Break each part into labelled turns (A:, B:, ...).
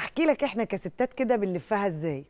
A: هحكي لك احنا كستات كده بنلفها ازاي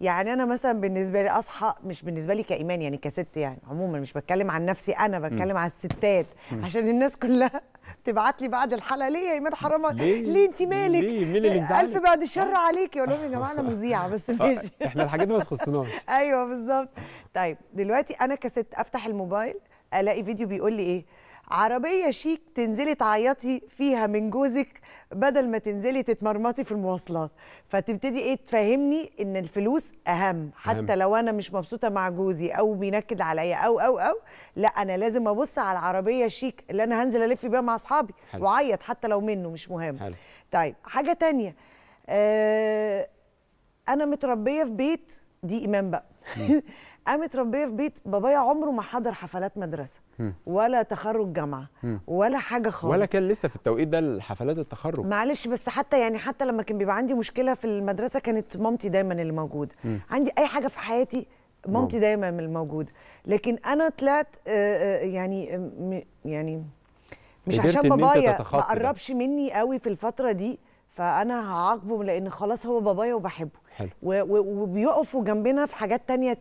A: يعني انا مثلا بالنسبه لي اصحى مش بالنسبه لي كايمان يعني كست يعني عموما مش بتكلم عن نفسي انا بتكلم عن الستات عشان الناس كلها تبعت لي بعد الحلقه ليه يا ايمان حرام ليه, ليه انت مالك ليه مين اللي مزعلك الف بعد الشر آه. عليكي اقول لهم يا جماعه انا مذيعه بس آه، ماشي احنا الحاجات دي ما تخصناش ايوه بالظبط طيب دلوقتي انا كست افتح الموبايل الاقي فيديو بيقول لي ايه عربية شيك تنزلي تعيطي فيها من جوزك بدل ما تنزلي تتمرمطي في المواصلات فتبتدي ايه تفهمني ان الفلوس اهم حتى أهم. لو انا مش مبسوطه مع جوزي او بينكد عليا او او او لا انا لازم ابص على العربيه شيك اللي انا هنزل الف بيها مع اصحابي واعيط حتى لو منه مش مهم حلو. طيب حاجه تانية آه انا متربيه في بيت دي ايمان بقى قامت ربيه في بيت بابايا عمره ما حضر حفلات مدرسه ولا تخرج جامعه ولا حاجه خالص ولا كان
B: لسه في التوقيت ده حفلات التخرج
A: معلش بس حتى يعني حتى لما كان بيبقى عندي مشكله في المدرسه كانت مامتي دايما اللي موجوده عندي اي حاجه في حياتي مامتي دايما اللي موجوده لكن انا طلعت آه، آه، يعني آه، يعني
B: مش عشان بابايا ما قربش
A: مني قوي في الفتره دي فانا هعاقبه لان خلاص هو بابايا وبحبه حلو. وبيقفوا جنبنا في حاجات تانية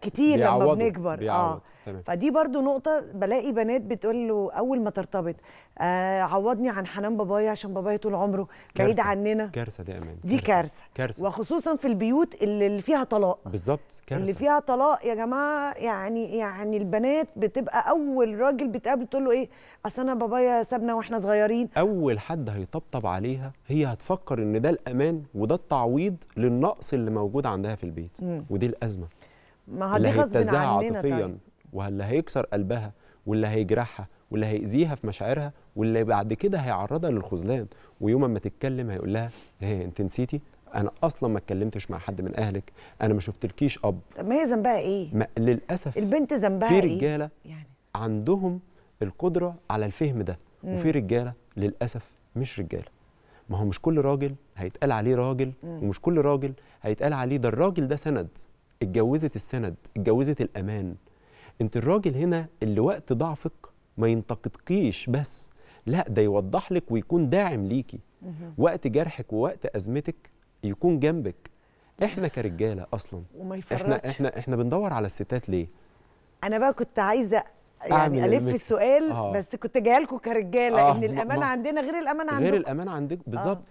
A: كتير بيعوضوا. لما بنكبر بيعوض. اه تمام. فدي برضو نقطه بلاقي بنات بتقول له اول ما ترتبط آه عوضني عن حنان بابايا عشان بابايا طول عمره بعيد عننا كارثه دي امان دي كارثه كارثه وخصوصا في البيوت اللي فيها طلاق
B: بالظبط كارثه اللي
A: فيها طلاق يا جماعه يعني يعني البنات بتبقى اول راجل بتقابل تقول له ايه اصل انا بابايا سابنا واحنا صغيرين
B: اول حد هيطبطب عليها هي هتفكر ان ده الامان وده التعويض للنقص اللي موجود عندها في البيت م. ودي الازمه
A: ما اللي هيتزع طيب. عاطفيا
B: واللي هيكسر قلبها واللي هيجرحها واللي هيأذيها في مشاعرها واللي بعد كده هيعرضها للخذلان ويوم ما تتكلم هيقول لها هي إيه، انت نسيتي انا اصلا ما اتكلمتش مع حد من اهلك انا ما شفتلكيش اب
A: طب ما هي ذنبها ايه
B: ما للاسف البنت ذنبها ايه في رجاله يعني عندهم القدره على الفهم ده مم. وفي رجاله للاسف مش رجاله ما هو مش كل راجل هيتقال عليه راجل مم. ومش كل راجل هيتقال عليه ده الراجل ده سند اتجوزت السند اتجوزت الامان انت الراجل هنا اللي وقت ضعفك ما ينتقدكيش بس لا ده يوضح لك ويكون داعم ليكي وقت جرحك ووقت ازمتك يكون جنبك احنا كرجاله اصلا
A: وما احنا
B: احنا احنا بندور على الستات ليه
A: انا بقى كنت عايزه يعني الف المثل. السؤال آه. بس كنت جايه لكم كرجاله آه. ان الامان عندنا غير الامان عندكم غير
B: الامان عندك آه. بالظبط آه.